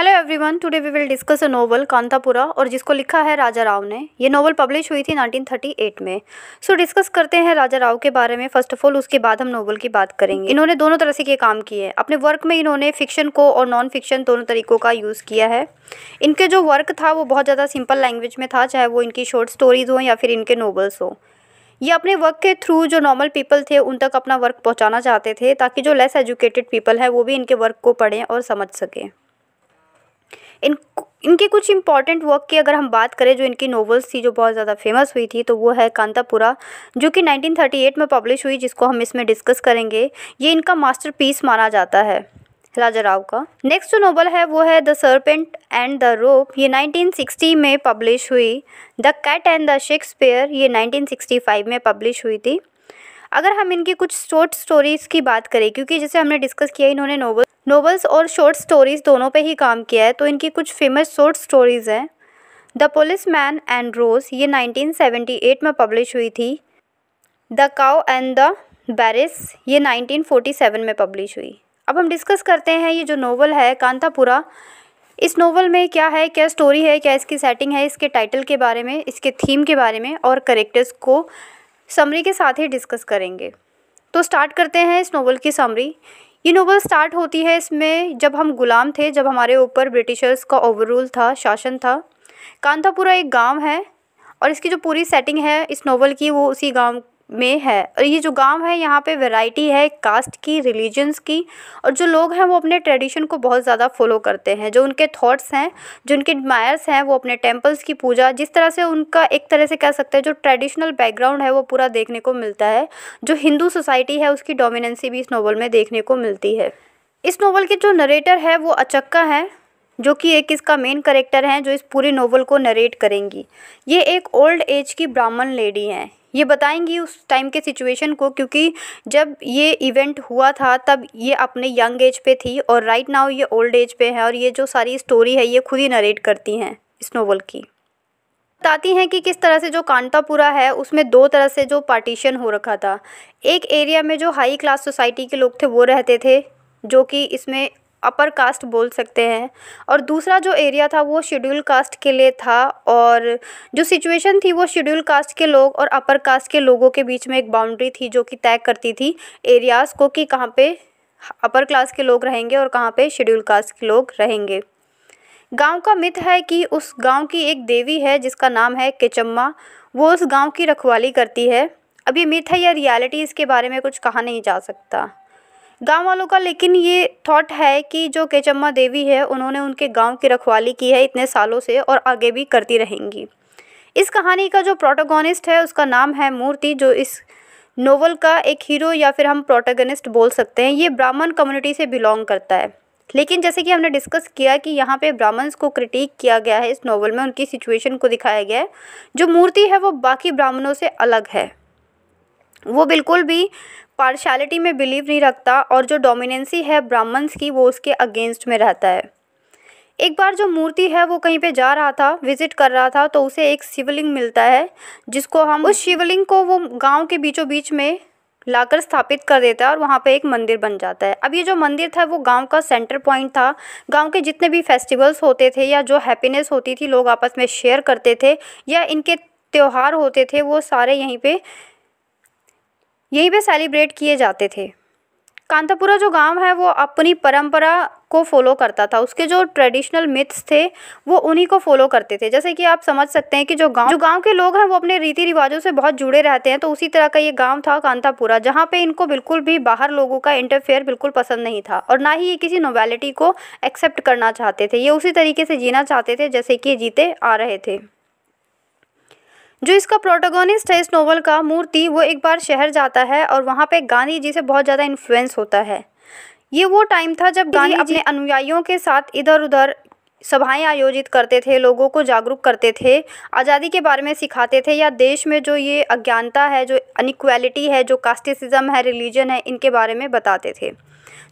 Hello everyone today we will discuss a novel Kanthapura और जिसको लिखा है राजा राव ने ये नोवेल पब्लिश हुई थी 1938 में सो so, डिस्कस करते हैं राजा राव के बारे में फर्स्ट ऑफ ऑल उसके बाद हम नोवेल की बात करेंगे इन्होंने दोनों तरह से के काम किए हैं अपने वर्क में इन्होंने फिक्शन को और नॉन फिक्शन दोनों तरीकों का यूज़ किया है इनके जो वर्क था वो बहुत ज़्यादा सिंपल लैंग्वेज में था चाहे वो इनकी शॉर्ट स्टोरीज़ हों या फिर इनके नॉवल्स हों ये अपने वर्क के थ्रू जो नॉर्मल पीपल थे उन तक अपना वर्क पहुँचाना चाहते थे ताकि जो लेस एजुकेटेड पीपल हैं वो भी इनके वर्क को पढ़ें और समझ सकें इन इनके कुछ इम्पॉर्टेंट वर्क की अगर हम बात करें जो इनकी नॉवेल्स थी जो बहुत ज़्यादा फेमस हुई थी तो वो है कांतापुरा जो कि 1938 में पब्लिश हुई जिसको हम इसमें डिस्कस करेंगे ये इनका मास्टर माना जाता है राजा राव का नेक्स्ट जो नॉवल है वो है the serpent and the rope ये 1960 में पब्लिश हुई the cat and the Shakespeare ये 1965 में पब्लिश हुई थी अगर हम इनकी कुछ शॉर्ट स्टोरीज़ की बात करें क्योंकि जैसे हमने डिस्कस किया इन्होंने नोवल नोवेल्स और शॉर्ट स्टोरीज़ दोनों पे ही काम किया है तो इनकी कुछ फेमस शॉर्ट स्टोरीज़ हैं the policeman and rose ये 1978 में पब्लिश हुई थी द काओ एंड द बैरिस ये 1947 में पब्लिश हुई अब हम डिस्कस करते हैं ये जो नोवेल है कांतापुरा इस नोवेल में क्या है क्या स्टोरी है क्या इसकी सेटिंग है इसके टाइटल के बारे में इसके थीम के बारे में और करेक्टर्स को समरी के साथ ही डिस्कस करेंगे तो स्टार्ट करते हैं इस नोवेल की समरी ये नोवेल स्टार्ट होती है इसमें जब हम गुलाम थे जब हमारे ऊपर ब्रिटिशर्स का ओवरूल था शासन था कांतापुरा एक गांव है और इसकी जो पूरी सेटिंग है इस नोवेल की वो उसी गांव में है और ये जो गांव है यहाँ पे वैरायटी है कास्ट की रिलीजन्स की और जो लोग हैं वो अपने ट्रेडिशन को बहुत ज़्यादा फॉलो करते हैं जो उनके थॉट्स हैं जो उनके एडमायर्स हैं वो अपने टेम्पल्स की पूजा जिस तरह से उनका एक तरह से कह सकते हैं जो ट्रेडिशनल बैकग्राउंड है वो पूरा देखने को मिलता है जो हिंदू सोसाइटी है उसकी डोमिनेंसी भी इस नावल में देखने को मिलती है इस नावल के जो नरेटर है वो अचक्का है जो कि एक इसका मेन करेक्टर हैं जो इस पूरी नोवेल को नरेट करेंगी ये एक ओल्ड एज की ब्राह्मण लेडी हैं ये बताएंगी उस टाइम के सिचुएशन को क्योंकि जब ये इवेंट हुआ था तब ये अपने यंग एज पे थी और राइट नाउ ये ओल्ड एज पे है और ये जो सारी स्टोरी है ये खुद ही नरेट करती हैं इस नोवल की बताती हैं कि किस तरह से जो कांतापुरा है उसमें दो तरह से जो पार्टीशन हो रखा था एक एरिया में जो हाई क्लास सोसाइटी के लोग थे वो रहते थे जो कि इसमें अपर कास्ट बोल सकते हैं और दूसरा जो एरिया था वो शेड्यूल कास्ट के लिए था और जो सिचुएशन थी वो शेड्यूल कास्ट के लोग और अपर कास्ट के लोगों के बीच में एक बाउंड्री थी जो कि तय करती थी एरियाज़ को कि कहाँ पे अपर क्लास के लोग रहेंगे और कहाँ पे शेड्यूल कास्ट के लोग रहेंगे गांव का मिथ है कि उस गांव की एक देवी है जिसका नाम है केचम्मा वो उस गांव की रखवाली करती है अब ये मिथ है या रियलिटी इसके बारे में कुछ कहा नहीं जा सकता गांव वालों का लेकिन ये थॉट है कि जो केचम्मा देवी है उन्होंने उनके गांव की रखवाली की है इतने सालों से और आगे भी करती रहेंगी इस कहानी का जो प्रोटोगोनिस्ट है उसका नाम है मूर्ति जो इस नोवल का एक हीरो या फिर हम प्रोटोगनिस्ट बोल सकते हैं ये ब्राह्मण कम्युनिटी से बिलोंग करता है लेकिन जैसे कि हमने डिस्कस किया कि यहाँ पे ब्राह्मण्स को क्रिटिक किया गया है इस नोवेल में उनकी सिचुएशन को दिखाया गया है जो मूर्ति है वो बाकी ब्राह्मणों से अलग है वो बिल्कुल भी पार्शलिटी में बिलीव नहीं रखता और जो डोमिनेंसी है ब्राह्मण्स की वो उसके अगेंस्ट में रहता है एक बार जो मूर्ति है वो कहीं पे जा रहा था विजिट कर रहा था तो उसे एक शिवलिंग मिलता है जिसको हम उस शिवलिंग को वो गांव के बीचों बीच में लाकर स्थापित कर देता है और वहाँ पे एक मंदिर बन जाता है अब ये जो मंदिर था वो गांव का सेंटर पॉइंट था गांव के जितने भी फेस्टिवल्स होते थे या जो हैप्पीनेस होती थी लोग आपस में शेयर करते थे या इनके त्यौहार होते थे वो सारे यहीं पर यहीं पे सेलिब्रेट किए जाते थे कांतापुरा जो गांव है वो अपनी परंपरा को फॉलो करता था उसके जो ट्रेडिशनल मिथ्स थे वो उन्हीं को फॉलो करते थे जैसे कि आप समझ सकते हैं कि जो गांव जो गांव के लोग हैं वो अपने रीति रिवाजों से बहुत जुड़े रहते हैं तो उसी तरह का ये गांव था कांतापुरा जहाँ पे इनको बिल्कुल भी बाहर लोगों का इंटरफेयर बिल्कुल पसंद नहीं था और ना ही ये किसी नोवेलिटी को एक्सेप्ट करना चाहते थे ये उसी तरीके से जीना चाहते थे जैसे कि जीते आ रहे थे जो इसका प्रोटोगोनिस्ट है इस नोवल का मूर्ति वो एक बार शहर जाता है और वहाँ पे गांधी जी से बहुत ज़्यादा इन्फ्लुएंस होता है ये वो टाइम था जब तो गांधी अपने अनुयायियों के साथ इधर उधर सभाएं आयोजित करते थे लोगों को जागरूक करते थे आज़ादी के बारे में सिखाते थे या देश में जो ये अज्ञानता है जो अनिक्वेलिटी है जो कास्टिसिज्म है रिलीजन है इनके बारे में बताते थे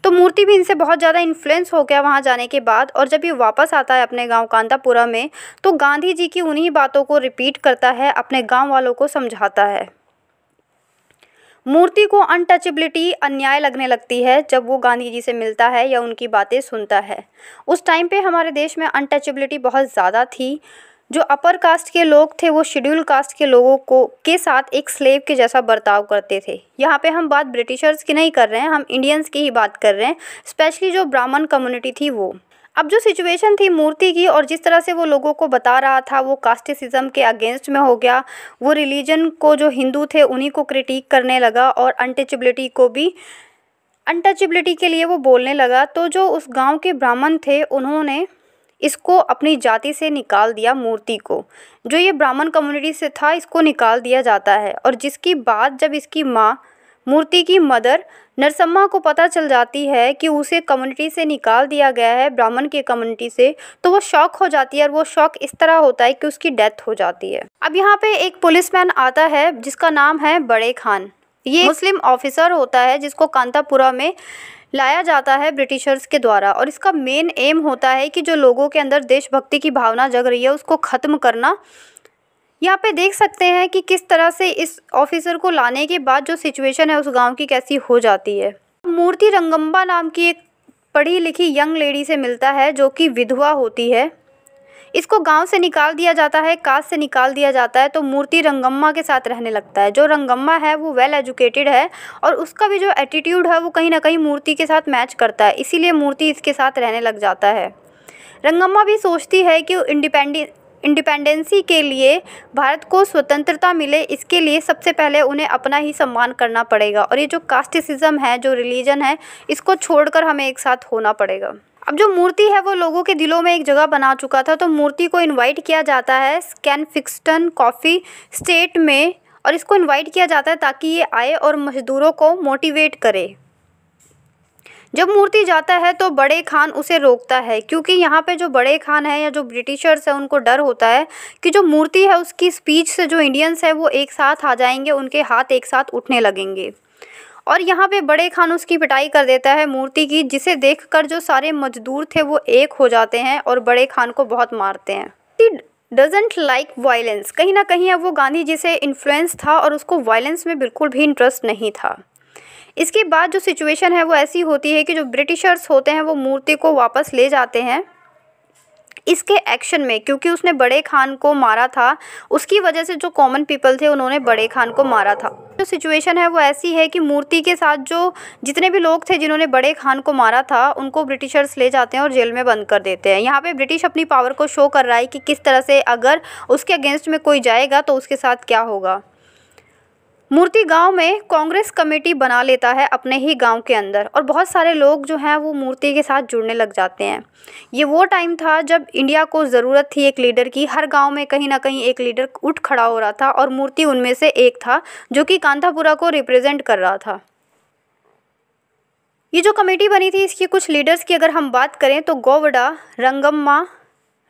तो मूर्ति भी इनसे बहुत ज़्यादा इन्फ्लुएंस हो गया वहाँ जाने के बाद और जब ये वापस आता है अपने गांव कांतापुरा में तो गांधी जी की उन्हीं बातों को रिपीट करता है अपने गांव वालों को समझाता है मूर्ति को अनटचेबिलिटी अन्याय लगने लगती है जब वो गांधी जी से मिलता है या उनकी बातें सुनता है उस टाइम पे हमारे देश में अनटचेबिलिटी बहुत ज़्यादा थी जो अपर कास्ट के लोग थे वो शेड्यूल कास्ट के लोगों को के साथ एक स्लेव के जैसा बर्ताव करते थे यहाँ पे हम बात ब्रिटिशर्स की नहीं कर रहे हैं हम इंडियंस की ही बात कर रहे हैं स्पेशली जो ब्राह्मण कम्युनिटी थी वो अब जो सिचुएशन थी मूर्ति की और जिस तरह से वो लोगों को बता रहा था वो कास्टिसिज्म के अगेंस्ट में हो गया वो रिलीजन को जो हिंदू थे उन्हीं को क्रिटिक करने लगा और अनटचबिलिटी को भी अनटचबिलिटी के लिए वो बोलने लगा तो जो उस गांव के ब्राह्मण थे उन्होंने इसको अपनी जाति से निकाल दिया मूर्ति को जो ये ब्राह्मण कम्युनिटी से था इसको निकाल दिया जाता है और जिसकी बात जब इसकी माँ मूर्ति की मदर नरसम्मा को पता चल जाती है कि उसे कम्युनिटी से निकाल दिया गया है ब्राह्मण के कम्युनिटी से तो वो शॉक हो जाती है और वो शॉक इस तरह होता है कि उसकी डेथ हो जाती है अब यहाँ पे एक पुलिसमैन आता है जिसका नाम है बड़े खान ये मुस्लिम ऑफिसर होता है जिसको कांतापुरा में लाया जाता है ब्रिटिशर्स के द्वारा और इसका मेन एम होता है कि जो लोगों के अंदर देशभक्ति की भावना जग रही है उसको ख़त्म करना यहाँ पे देख सकते हैं कि किस तरह से इस ऑफिसर को लाने के बाद जो सिचुएशन है उस गांव की कैसी हो जाती है मूर्ति रंगम्बा नाम की एक पढ़ी लिखी यंग लेडी से मिलता है जो कि विधवा होती है इसको गांव से निकाल दिया जाता है कास्ट से निकाल दिया जाता है तो मूर्ति रंगम्मा के साथ रहने लगता है जो रंगम्मा है वो वेल एजुकेटेड है और उसका भी जो एटीट्यूड है वो कहीं ना कहीं मूर्ति के साथ मैच करता है इसीलिए मूर्ति इसके साथ रहने लग जाता है रंगम्मा भी सोचती है कि इंडिपेंडेंट इंडिपेंडेंसी के लिए भारत को स्वतंत्रता मिले इसके लिए सबसे पहले उन्हें अपना ही सम्मान करना पड़ेगा और ये जो कास्टिसिज्म है जो रिलीजन है इसको छोड़कर हमें एक साथ होना पड़ेगा अब जो मूर्ति है वो लोगों के दिलों में एक जगह बना चुका था तो मूर्ति को इनवाइट किया जाता है स्कैन फिक्सटन कॉफ़ी स्टेट में और इसको इनवाइट किया जाता है ताकि ये आए और मजदूरों को मोटिवेट करे जब मूर्ति जाता है तो बड़े खान उसे रोकता है क्योंकि यहाँ पे जो बड़े खान है या जो ब्रिटिशर्स हैं उनको डर होता है कि जो मूर्ति है उसकी स्पीच से जो इंडियंस है वो एक साथ आ जाएंगे उनके हाथ एक साथ उठने लगेंगे और यहाँ पे बड़े खान उसकी पिटाई कर देता है मूर्ति की जिसे देखकर जो सारे मजदूर थे वो एक हो जाते हैं और बड़े खान को बहुत मारते हैं डजेंट लाइक वायलेंस कहीं ना कहीं अब वो गांधी जी से इन्फ्लुएंस था और उसको वायलेंस में बिल्कुल भी इंटरेस्ट नहीं था इसके बाद जो सिचुएशन है वो ऐसी होती है कि जो ब्रिटिशर्स होते हैं वो मूर्ति को वापस ले जाते हैं इसके एक्शन में क्योंकि उसने बड़े खान को मारा था उसकी वजह से जो कॉमन पीपल थे उन्होंने बड़े खान को मारा था जो सिचुएशन है वो ऐसी है कि मूर्ति के साथ जो जितने भी लोग थे जिन्होंने बड़े खान को मारा था उनको ब्रिटिशर्स ले जाते हैं और जेल में बंद कर देते हैं यहाँ पे ब्रिटिश अपनी पावर को शो कर रहा है कि किस तरह से अगर उसके अगेंस्ट में कोई जाएगा तो उसके साथ क्या होगा मूर्ति गांव में कांग्रेस कमेटी बना लेता है अपने ही गांव के अंदर और बहुत सारे लोग जो हैं वो मूर्ति के साथ जुड़ने लग जाते हैं ये वो टाइम था जब इंडिया को ज़रूरत थी एक लीडर की हर गांव में कहीं ना कहीं एक लीडर उठ खड़ा हो रहा था और मूर्ति उनमें से एक था जो कि कांतापुरा को रिप्रेजेंट कर रहा था ये जो कमेटी बनी थी इसकी कुछ लीडर्स की अगर हम बात करें तो गोवडा रंगम्मा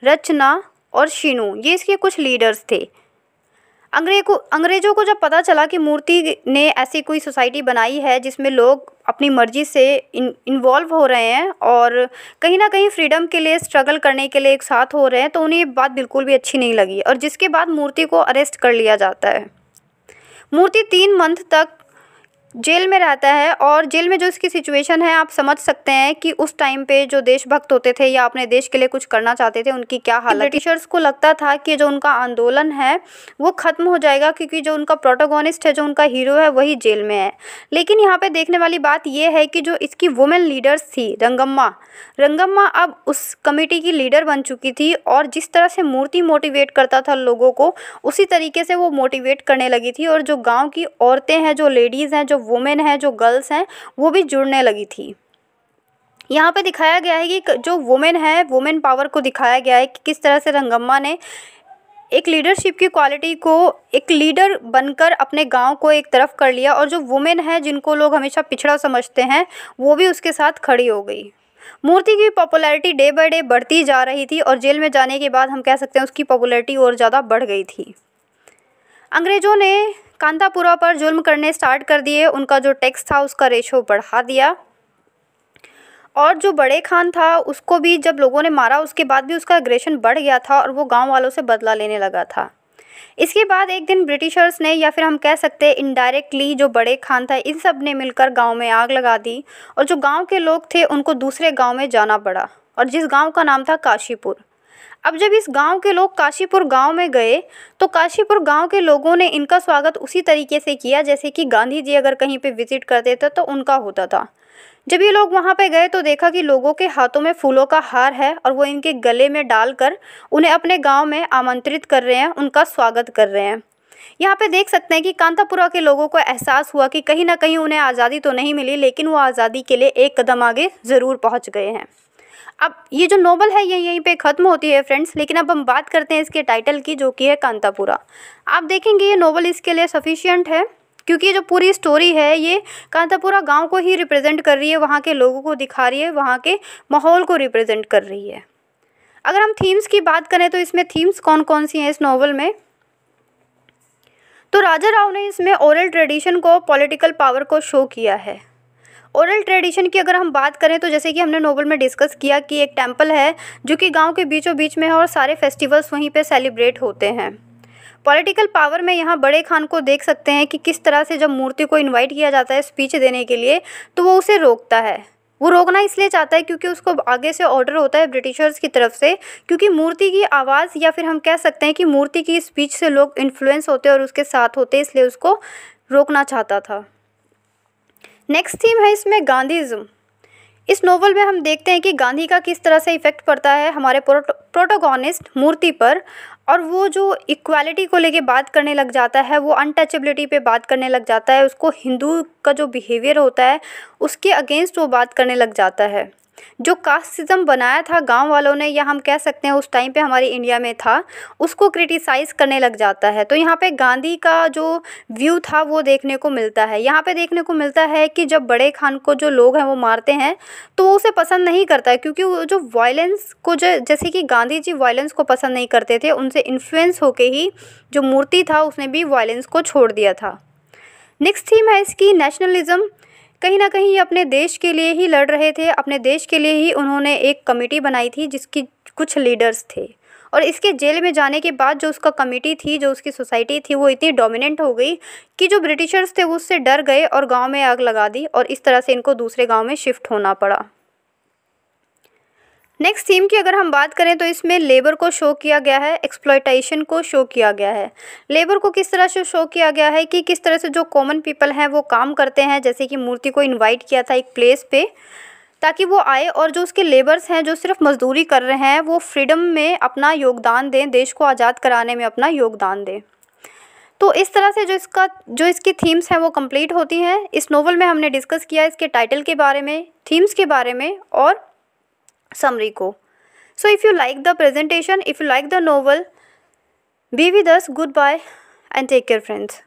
रचना और शीनू ये इसके कुछ लीडर्स थे को अंग्रेज़ों को जब पता चला कि मूर्ति ने ऐसी कोई सोसाइटी बनाई है जिसमें लोग अपनी मर्ज़ी से इन इन्वॉल्व हो रहे हैं और कहीं ना कहीं फ्रीडम के लिए स्ट्रगल करने के लिए एक साथ हो रहे हैं तो उन्हें ये बात बिल्कुल भी अच्छी नहीं लगी और जिसके बाद मूर्ति को अरेस्ट कर लिया जाता है मूर्ति तीन मंथ तक जेल में रहता है और जेल में जो इसकी सिचुएशन है आप समझ सकते हैं कि उस टाइम पे जो देशभक्त होते थे या अपने देश के लिए कुछ करना चाहते थे उनकी क्या हालत ब्रिटिशर्स को लगता था कि जो उनका आंदोलन है वो ख़त्म हो जाएगा क्योंकि जो उनका प्रोटोगोनिस्ट है जो उनका हीरो है वही जेल में है लेकिन यहाँ पर देखने वाली बात यह है कि जो इसकी वुमेन लीडर्स थी रंगम्मा रंगम्मा अब उस कमेटी की लीडर बन चुकी थी और जिस तरह से मूर्ति मोटिवेट करता था लोगों को उसी तरीके से वो मोटिवेट करने लगी थी और जो गाँव की औरतें हैं जो लेडीज़ हैं जो वुमेन हैं जो गर्ल्स हैं वो भी जुड़ने लगी थी यहाँ पे दिखाया गया है कि जो वुमेन है वुमेन पावर को दिखाया गया है कि किस तरह से रंगम्मा ने एक लीडरशिप की क्वालिटी को एक लीडर बनकर अपने गांव को एक तरफ कर लिया और जो वुमेन है जिनको लोग हमेशा पिछड़ा समझते हैं वो भी उसके साथ खड़ी हो गई मूर्ति की पॉपुलैरिटी डे बाय डे बढ़ती जा रही थी और जेल में जाने के बाद हम कह सकते हैं उसकी पॉपुलैरिटी और ज़्यादा बढ़ गई थी अंग्रेज़ों ने कांतापुरा पर जुल्म करने स्टार्ट कर दिए उनका जो टैक्स था उसका रेशो बढ़ा दिया और जो बड़े खान था उसको भी जब लोगों ने मारा उसके बाद भी उसका एग्रेशन बढ़ गया था और वो गांव वालों से बदला लेने लगा था इसके बाद एक दिन ब्रिटिशर्स ने या फिर हम कह सकते हैं इनडायरेक्टली जो बड़े खान था इन सब ने मिलकर गांव में आग लगा दी और जो गांव के लोग थे उनको दूसरे गांव में जाना पड़ा और जिस गांव का नाम था काशीपुर अब जब इस गांव के लोग काशीपुर गांव में गए तो काशीपुर गांव के लोगों ने इनका स्वागत उसी तरीके से किया जैसे कि गांधी जी अगर कहीं पे विज़िट करते थे तो उनका होता था जब ये लोग वहाँ पे गए तो देखा कि लोगों के हाथों में फूलों का हार है और वो इनके गले में डालकर उन्हें अपने गाँव में आमंत्रित कर रहे हैं उनका स्वागत कर रहे हैं यहाँ पे देख सकते हैं कि कांतापुरा के लोगों को एहसास हुआ कि कहीं ना कहीं उन्हें आज़ादी तो नहीं मिली लेकिन वो आज़ादी के लिए एक कदम आगे ज़रूर पहुँच गए हैं अब ये जो नोबल है ये यहीं पे ख़त्म होती है फ्रेंड्स लेकिन अब हम बात करते हैं इसके टाइटल की जो कि है कांतापुरा आप देखेंगे ये नोबल इसके लिए सफिशियंट है क्योंकि ये जो पूरी स्टोरी है ये कांतापुरा गांव को ही रिप्रेजेंट कर रही है वहाँ के लोगों को दिखा रही है वहाँ के माहौल को रिप्रेजेंट कर रही है अगर हम थीम्स की बात करें तो इसमें थीम्स कौन कौन सी हैं इस नॉवल में तो राजा राव ने इसमें ओरल ट्रेडिशन को पॉलिटिकल पावर को शो किया है ओरल ट्रेडिशन की अगर हम बात करें तो जैसे कि हमने नोबल में डिस्कस किया कि एक टेम्पल है जो कि गाँव के बीचों बीच में है और सारे फेस्टिवल्स वहीं पर सेलिब्रेट होते हैं पॉलिटिकल पावर में यहाँ बड़े खान को देख सकते हैं कि किस तरह से जब मूर्ति को इनवाइट किया जाता है स्पीच देने के लिए तो वो उसे रोकता है वो रोकना इसलिए चाहता है क्योंकि उसको आगे से ऑर्डर होता है ब्रिटिशर्स की तरफ से क्योंकि मूर्ति की आवाज़ या फिर हम कह सकते हैं कि मूर्ति की स्पीच से लोग इन्फ्लुएंस होते और उसके साथ होते इसलिए उसको रोकना चाहता था नेक्स्ट थीम है इसमें गांधीज़म इस नोवेल में हम देखते हैं कि गांधी का किस तरह से इफ़ेक्ट पड़ता है हमारे प्रोटो प्रोटोगोनिस्ट मूर्ति पर और वो जो इक्वालिटी को लेके बात करने लग जाता है वो अनटचेबिलिटी पे बात करने लग जाता है उसको हिंदू का जो बिहेवियर होता है उसके अगेंस्ट वो बात करने लग जाता है जो कास्ट सिस्टम बनाया था गांव वालों ने या हम कह सकते हैं उस टाइम पे हमारी इंडिया में था उसको क्रिटिसाइज़ करने लग जाता है तो यहाँ पे गांधी का जो व्यू था वो देखने को मिलता है यहाँ पे देखने को मिलता है कि जब बड़े खान को जो लोग हैं वो मारते हैं तो वो उसे पसंद नहीं करता है क्योंकि वो जो वायलेंस को जो जैसे कि गांधी जी वायलेंस को पसंद नहीं करते थे उनसे इन्फ्लुएंस होके ही जो मूर्ति था उसने भी वायलेंस को छोड़ दिया था नेक्स्ट थीम है इसकी नेशनलिज़्म कहीं ना कहीं ये अपने देश के लिए ही लड़ रहे थे अपने देश के लिए ही उन्होंने एक कमेटी बनाई थी जिसकी कुछ लीडर्स थे और इसके जेल में जाने के बाद जो उसका कमेटी थी जो उसकी सोसाइटी थी वो इतनी डोमिनेंट हो गई कि जो ब्रिटिशर्स थे वो उससे डर गए और गांव में आग लगा दी और इस तरह से इनको दूसरे गांव में शिफ्ट होना पड़ा नेक्स्ट थीम की अगर हम बात करें तो इसमें लेबर को शो किया गया है एक्सप्लॉयटेशन को शो किया गया है लेबर को किस तरह से शो किया गया है कि किस तरह से जो कॉमन पीपल हैं वो काम करते हैं जैसे कि मूर्ति को इनवाइट किया था एक प्लेस पे ताकि वो आए और जो उसके लेबर्स हैं जो सिर्फ मजदूरी कर रहे हैं वो फ्रीडम में अपना योगदान दें देश को आज़ाद कराने में अपना योगदान दें तो इस तरह से जो इसका जो इसकी थीम्स हैं वो कंप्लीट होती हैं इस नोवल में हमने डिस्कस किया इसके टाइटल के बारे में थीम्स के बारे में और summary ko. So if you like the presentation, if you like the novel, be with us. Goodbye and take care friends.